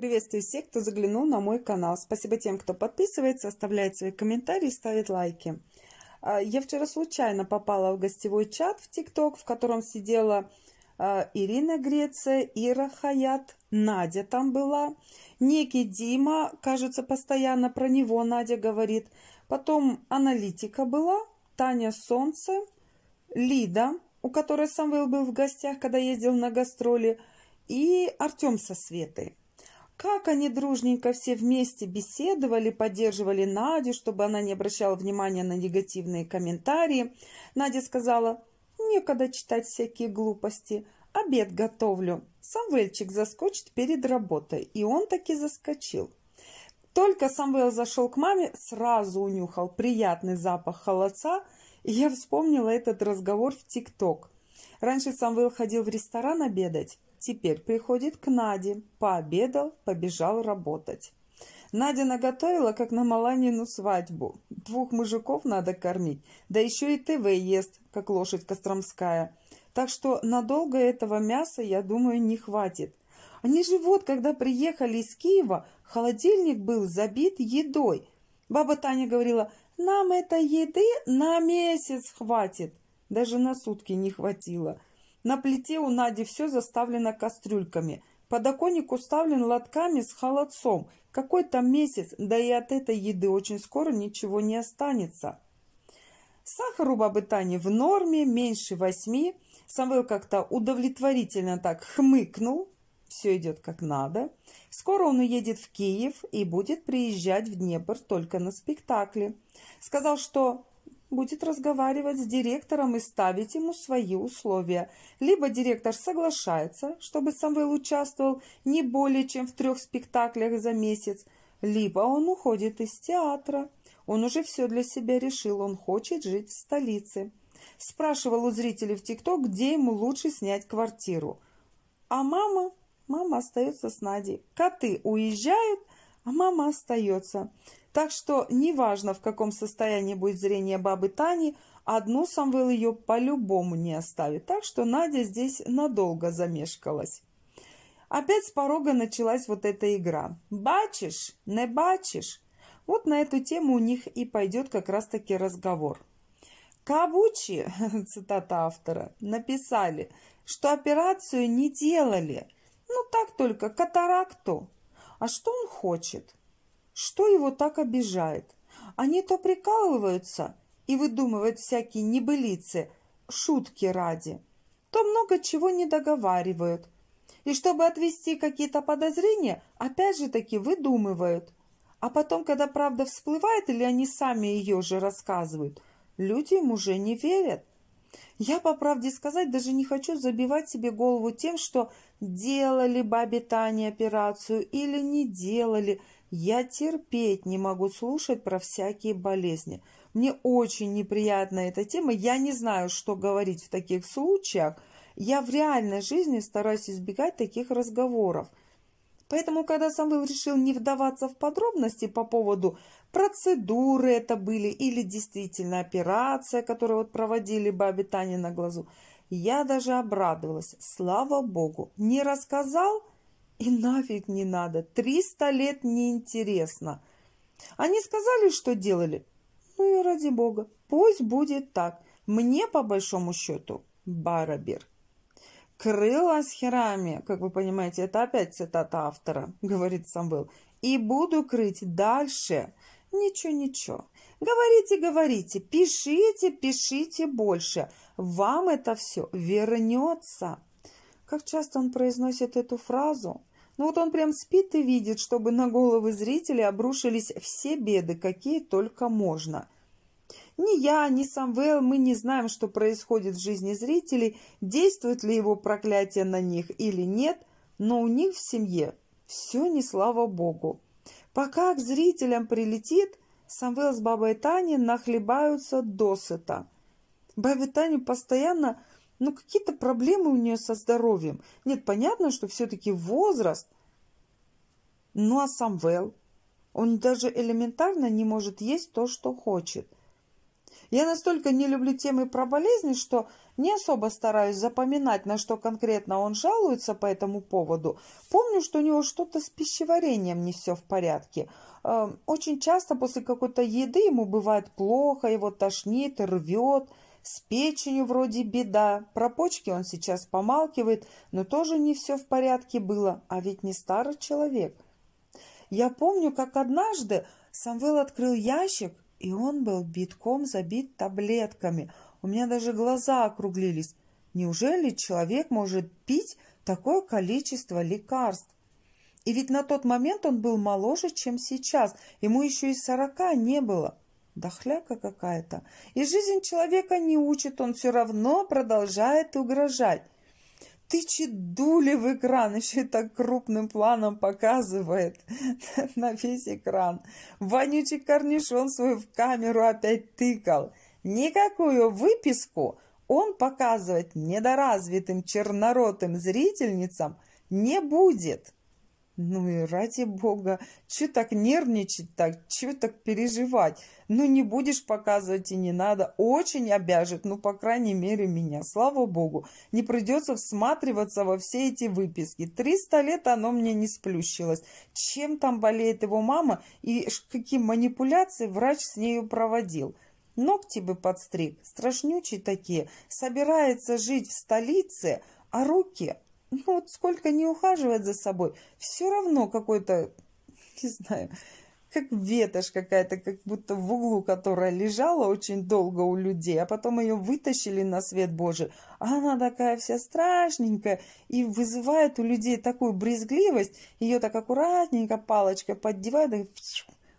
Приветствую всех, кто заглянул на мой канал. Спасибо тем, кто подписывается, оставляет свои комментарии, ставит лайки. А, я вчера случайно попала в гостевой чат в ТикТок, в котором сидела а, Ирина Греция, Ира Хаят, Надя там была. Некий Дима, кажется, постоянно про него Надя говорит. Потом аналитика была, Таня Солнце, Лида, у которой Самвел был в гостях, когда ездил на гастроли, и Артем со Светой. Как они дружненько все вместе беседовали, поддерживали Надю, чтобы она не обращала внимания на негативные комментарии. Надя сказала, некогда читать всякие глупости, обед готовлю. Самвельчик заскочит перед работой, и он таки заскочил. Только Самвел зашел к маме, сразу унюхал приятный запах холодца, и я вспомнила этот разговор в ТикТок. Раньше Самвел ходил в ресторан обедать, Теперь приходит к Наде, пообедал, побежал работать. Надя наготовила, как на Маланину свадьбу. Двух мужиков надо кормить, да еще и ТВ ест, как лошадь костромская. Так что надолго этого мяса, я думаю, не хватит. Они же вот, когда приехали из Киева, холодильник был забит едой. Баба Таня говорила, нам этой еды на месяц хватит. Даже на сутки не хватило. На плите у Нади все заставлено кастрюльками. Подоконник уставлен лотками с холодцом. Какой там месяц, да и от этой еды очень скоро ничего не останется. Сахар у бабы Тани в норме, меньше восьми. Самвел как-то удовлетворительно так хмыкнул. Все идет как надо. Скоро он уедет в Киев и будет приезжать в Днепр только на спектакли. Сказал, что будет разговаривать с директором и ставить ему свои условия. Либо директор соглашается, чтобы Самвел участвовал не более чем в трех спектаклях за месяц, либо он уходит из театра. Он уже все для себя решил, он хочет жить в столице. Спрашивал у зрителей в ТикТок, где ему лучше снять квартиру. А мама, мама остается с Надей. Коты уезжают, а мама остается. Так что неважно, в каком состоянии будет зрение бабы Тани, одну Самвел ее по-любому не оставит. Так что Надя здесь надолго замешкалась. Опять с порога началась вот эта игра. «Бачишь? Не бачишь?» Вот на эту тему у них и пойдет как раз-таки разговор. Кабучи, цитата автора, написали, что операцию не делали. Ну так только, катаракту. А что он хочет? Что его так обижает? Они то прикалываются и выдумывают всякие небылицы, шутки ради, то много чего не договаривают. И чтобы отвести какие-то подозрения, опять же таки выдумывают. А потом, когда правда всплывает или они сами ее же рассказывают, люди им уже не верят. Я, по правде сказать, даже не хочу забивать себе голову тем, что Делали бабе Тане операцию или не делали. Я терпеть не могу слушать про всякие болезни. Мне очень неприятна эта тема. Я не знаю, что говорить в таких случаях. Я в реальной жизни стараюсь избегать таких разговоров. Поэтому, когда Самвел решил не вдаваться в подробности по поводу процедуры это были или действительно операция, которую вот проводили бабе Тане на глазу, я даже обрадовалась. Слава богу, не рассказал и нафиг не надо. Триста лет неинтересно. Они сказали, что делали. Ну и ради бога, пусть будет так. Мне, по большому счету, барабир. крыла с херами», как вы понимаете, это опять цитата автора, говорит Самвел. «И буду крыть дальше. Ничего, ничего. Говорите, говорите, пишите, пишите больше. Вам это все вернется. Как часто он произносит эту фразу? Ну вот он прям спит и видит, чтобы на головы зрителей обрушились все беды, какие только можно. Ни я, ни Самвел, мы не знаем, что происходит в жизни зрителей, действует ли его проклятие на них или нет, но у них в семье все не слава богу. Пока к зрителям прилетит, Самвел с бабой Таней нахлебаются досыта. Бабе Тане постоянно, ну, какие-то проблемы у нее со здоровьем. Нет, понятно, что все-таки возраст. Ну, а Самвел? Он даже элементарно не может есть то, что хочет – я настолько не люблю темы про болезни, что не особо стараюсь запоминать, на что конкретно он жалуется по этому поводу. Помню, что у него что-то с пищеварением не все в порядке. Эм, очень часто после какой-то еды ему бывает плохо, его тошнит, рвет. С печенью вроде беда. Про почки он сейчас помалкивает, но тоже не все в порядке было. А ведь не старый человек. Я помню, как однажды Самвел открыл ящик и он был битком забит таблетками. У меня даже глаза округлились. Неужели человек может пить такое количество лекарств? И ведь на тот момент он был моложе, чем сейчас. Ему еще и сорока не было. Дохляка какая-то. И жизнь человека не учит, он все равно продолжает угрожать тычет дули в экран, еще и так крупным планом показывает на весь экран. Вонючий корнишон свой в камеру опять тыкал. Никакую выписку он показывать недоразвитым черноротым зрительницам не будет. Ну и ради бога, че так нервничать так, че так переживать? Ну не будешь показывать и не надо, очень обяжет, ну по крайней мере меня, слава богу. Не придется всматриваться во все эти выписки. Триста лет оно мне не сплющилось. Чем там болеет его мама и какие манипуляции врач с нею проводил? Ногти бы подстриг, страшнючие такие, собирается жить в столице, а руки ну вот сколько не ухаживает за собой, все равно какой-то, не знаю, как ветошь какая-то, как будто в углу, которая лежала очень долго у людей, а потом ее вытащили на свет Божий, а она такая вся страшненькая и вызывает у людей такую брезгливость, ее так аккуратненько палочкой поддевают и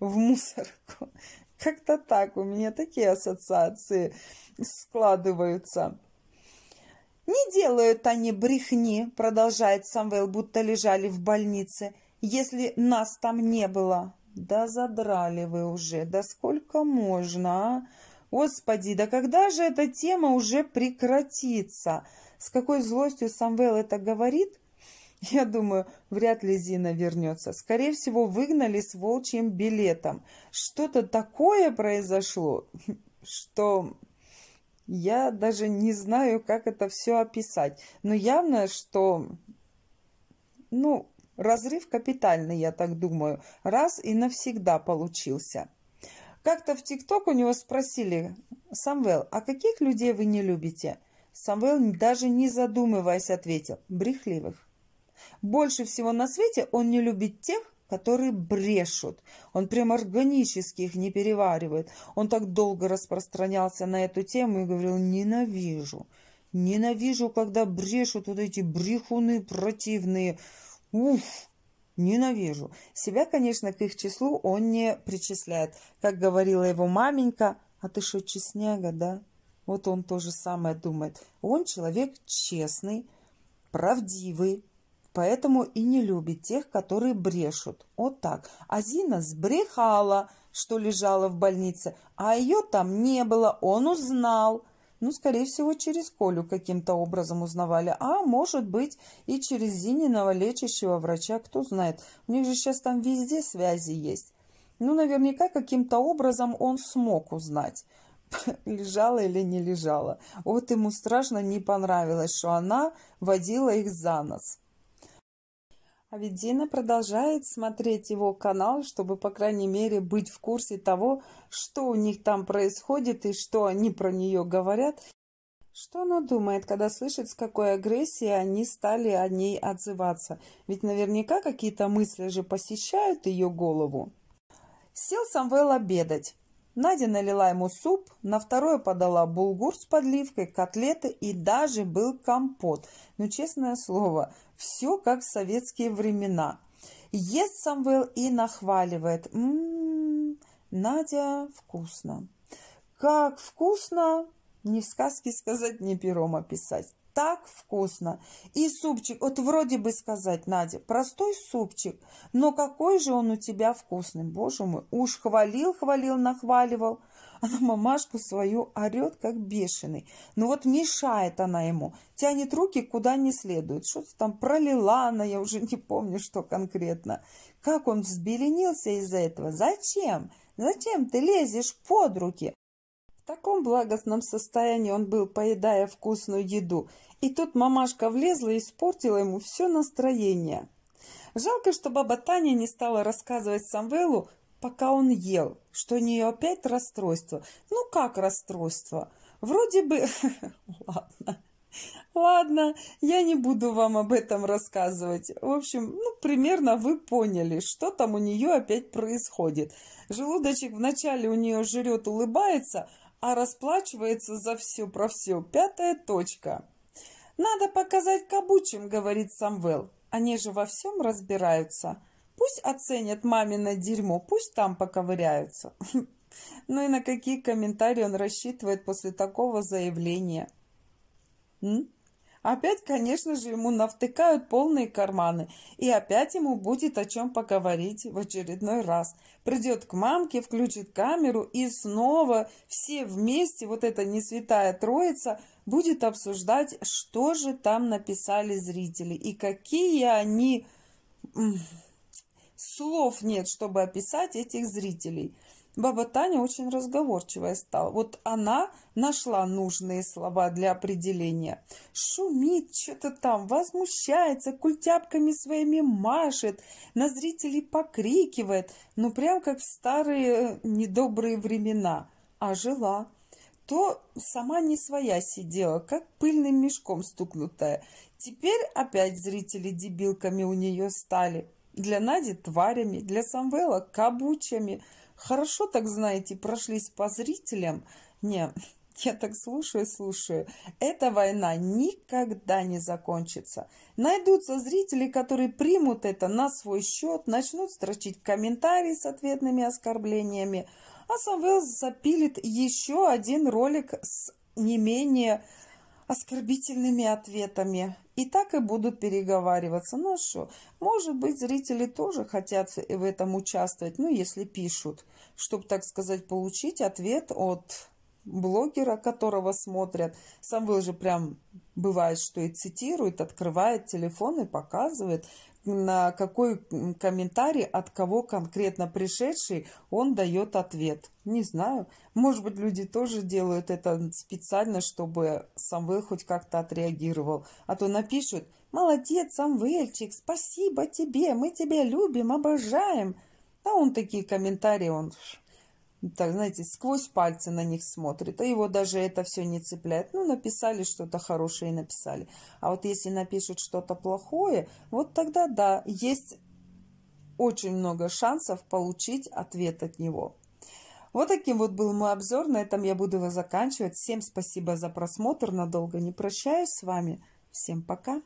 в мусорку. Как-то так у меня такие ассоциации складываются. «Не делают они брехни», — продолжает Самвел, будто лежали в больнице, «если нас там не было». «Да задрали вы уже, да сколько можно, а? Господи, да когда же эта тема уже прекратится?» С какой злостью Самвел это говорит? Я думаю, вряд ли Зина вернется. Скорее всего, выгнали с волчьим билетом. Что-то такое произошло, что я даже не знаю, как это все описать. Но явно, что, ну, разрыв капитальный, я так думаю, раз и навсегда получился. Как-то в ТикТок у него спросили, Самвел, а каких людей вы не любите? Самвел, даже не задумываясь, ответил, брехливых. Больше всего на свете он не любит тех, которые брешут. Он прям органически их не переваривает. Он так долго распространялся на эту тему и говорил «ненавижу». Ненавижу, когда брешут вот эти брехуны противные. Уф! Ненавижу. Себя, конечно, к их числу он не причисляет. Как говорила его маменька, а ты что, честняга, да? Вот он то же самое думает. Он человек честный, правдивый, поэтому и не любит тех, которые брешут. Вот так. А Зина сбрехала, что лежала в больнице, а ее там не было, он узнал. Ну, скорее всего, через Колю каким-то образом узнавали. А может быть и через Зининого лечащего врача, кто знает. У них же сейчас там везде связи есть. Ну, наверняка каким-то образом он смог узнать, лежала или не лежала. Вот ему страшно не понравилось, что она водила их за нос. А ведь Дина продолжает смотреть его канал, чтобы, по крайней мере, быть в курсе того, что у них там происходит и что они про нее говорят. Что она думает, когда слышит, с какой агрессией они стали о ней отзываться? Ведь наверняка какие-то мысли же посещают ее голову. Сел Самвел обедать. Надя налила ему суп, на второе подала булгур с подливкой, котлеты и даже был компот. Но ну, честное слово, все как в советские времена. Ест Самвел и нахваливает. «Ммм, Надя, вкусно!» Как вкусно! Ни в сказке сказать, ни пером описать так вкусно. И супчик, вот вроде бы сказать, Надя, простой супчик, но какой же он у тебя вкусный, боже мой. Уж хвалил, хвалил, нахваливал. Она а мамашку свою орет, как бешеный. Ну вот мешает она ему, тянет руки куда не следует. Что-то там пролила она, я уже не помню, что конкретно. Как он взбеленился из-за этого? Зачем? Зачем ты лезешь под руки? В таком благостном состоянии он был, поедая вкусную еду. И тут мамашка влезла и испортила ему все настроение. Жалко, что баба Таня не стала рассказывать Самвелу, пока он ел, что у нее опять расстройство. Ну как расстройство? Вроде бы... Ладно. Ладно, я не буду вам об этом рассказывать. В общем, ну, примерно вы поняли, что там у нее опять происходит. Желудочек вначале у нее жрет, улыбается, а расплачивается за все про все. Пятая точка. «Надо показать кабучим», — говорит Самвел. «Они же во всем разбираются. Пусть оценят мамино дерьмо, пусть там поковыряются». Ну и на какие комментарии он рассчитывает после такого заявления? М? Опять, конечно же, ему навтыкают полные карманы, и опять ему будет о чем поговорить в очередной раз. Придет к мамке, включит камеру, и снова все вместе, вот эта несвятая троица, будет обсуждать, что же там написали зрители, и какие они... Слов нет, чтобы описать этих зрителей. Баба Таня очень разговорчивая стала. Вот она нашла нужные слова для определения. Шумит что-то там, возмущается, культяпками своими машет, на зрителей покрикивает. Ну, прям как в старые э, недобрые времена. А жила то сама не своя сидела, как пыльным мешком стукнутая. Теперь опять зрители дебилками у нее стали. Для Нади тварями, для Самвела кабучами – Хорошо, так знаете, прошлись по зрителям. Не, я так слушаю, слушаю. Эта война никогда не закончится. Найдутся зрители, которые примут это на свой счет, начнут строчить комментарии с ответными оскорблениями. А сам Уэллс запилит еще один ролик с не менее оскорбительными ответами. И так и будут переговариваться. Ну что, может быть, зрители тоже хотят в этом участвовать, ну, если пишут, чтобы, так сказать, получить ответ от блогера, которого смотрят. Сам вы же прям бывает, что и цитирует, открывает телефон и показывает, на какой комментарий от кого конкретно пришедший он дает ответ. Не знаю. Может быть, люди тоже делают это специально, чтобы сам вы хоть как-то отреагировал. А то напишут «Молодец, сам Самвелчик, спасибо тебе, мы тебя любим, обожаем». А он такие комментарии, он так, знаете, сквозь пальцы на них смотрит, а его даже это все не цепляет. Ну, написали что-то хорошее и написали. А вот если напишет что-то плохое, вот тогда да, есть очень много шансов получить ответ от него. Вот таким вот был мой обзор. На этом я буду его заканчивать. Всем спасибо за просмотр. Надолго не прощаюсь с вами. Всем пока.